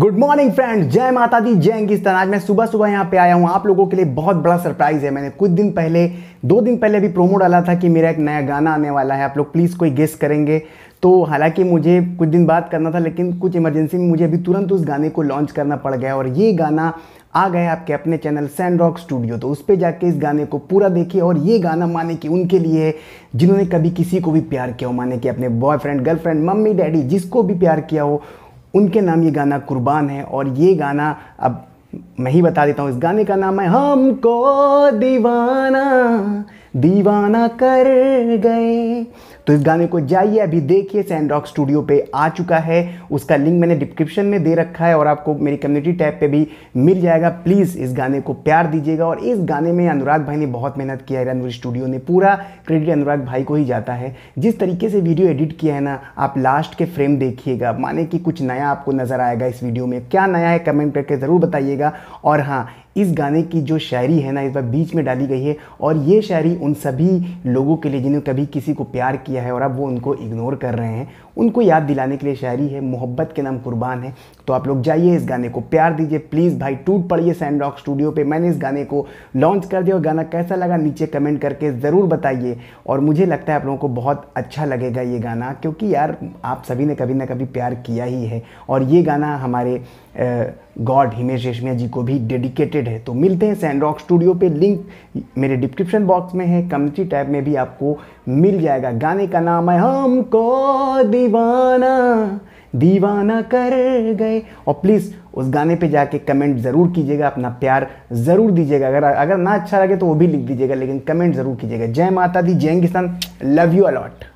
good morning friend जय माता दी जय की आज मैं सुबह सुबह यहाँ पे आया हूँ आप लोगों के लिए बहुत बड़ा सरप्राइज़ है मैंने कुछ दिन पहले दो दिन पहले भी प्रोमो डाला था कि मेरा एक नया गाना आने वाला है आप लोग प्लीज़ कोई गेस्ट करेंगे तो हालांकि मुझे कुछ दिन बात करना था लेकिन कुछ इमरजेंसी में मुझे अभी तुरंत उस गाने को लॉन्च करना पड़ गया और ये गाना आ गए आपके अपने चैनल सैंड रॉक स्टूडियो तो उस पर जाके इस गाने को पूरा देखिए और ये गाना माने कि उनके लिए है जिन्होंने कभी किसी को भी प्यार किया हो माने कि अपने बॉयफ्रेंड गर्लफ्रेंड मम्मी डैडी जिसको भी प्यार किया हो उनके नाम ये गाना कुर्बान है और ये गाना अब मैं ही बता देता हूँ इस गाने का नाम है हमको दीवाना दीवाना कर गए तो इस गाने को जाइए अभी देखिए सैंड रॉक स्टूडियो पे आ चुका है उसका लिंक मैंने डिस्क्रिप्शन में दे रखा है और आपको मेरी कम्युनिटी टैब पे भी मिल जाएगा प्लीज़ इस गाने को प्यार दीजिएगा और इस गाने में अनुराग भाई ने बहुत मेहनत किया है रनवीर स्टूडियो ने पूरा क्रेडिट अनुराग भाई को ही जाता है जिस तरीके से वीडियो एडिट किया है ना आप लास्ट के फ्रेम देखिएगा माने कि कुछ नया आपको नज़र आएगा इस वीडियो में क्या नया है कमेंट करके ज़रूर बताइएगा और हाँ इस गाने की जो शायरी है ना इस बार बीच में डाली गई है और ये शायरी उन सभी लोगों के लिए जिन्हें कभी किसी को प्यार किया है और अब वो उनको इग्नोर कर रहे हैं उनको याद दिलाने के लिए शायरी है मोहब्बत के नाम कुर्बान है तो आप लोग जाइए इस गाने को प्यार दीजिए प्लीज़ भाई टूट पड़िए सैंड रॉक स्टूडियो पर मैंने इस गाने को लॉन्च कर दिया और गाना कैसा लगा नीचे कमेंट करके ज़रूर बताइए और मुझे लगता है आप लोगों को बहुत अच्छा लगेगा ये गाना क्योंकि यार आप सभी ने कभी ना कभी प्यार किया ही है और ये गाना हमारे गॉड हिमेश रेशमिया जी को भी डेडिकेटेड है तो मिलते हैं सैंड रॉक स्टूडियो पे लिंक मेरे डिस्क्रिप्शन बॉक्स में है कम्युनिटी टैब में भी आपको मिल जाएगा गाने का नाम है हमको दीवाना दीवाना कर गए और प्लीज़ उस गाने पे जाके कमेंट ज़रूर कीजिएगा अपना प्यार ज़रूर दीजिएगा अगर अगर ना अच्छा लगे तो वो भी लिख दीजिएगा लेकिन कमेंट ज़रूर कीजिएगा जय माता दी जय किसान लव यू अलॉट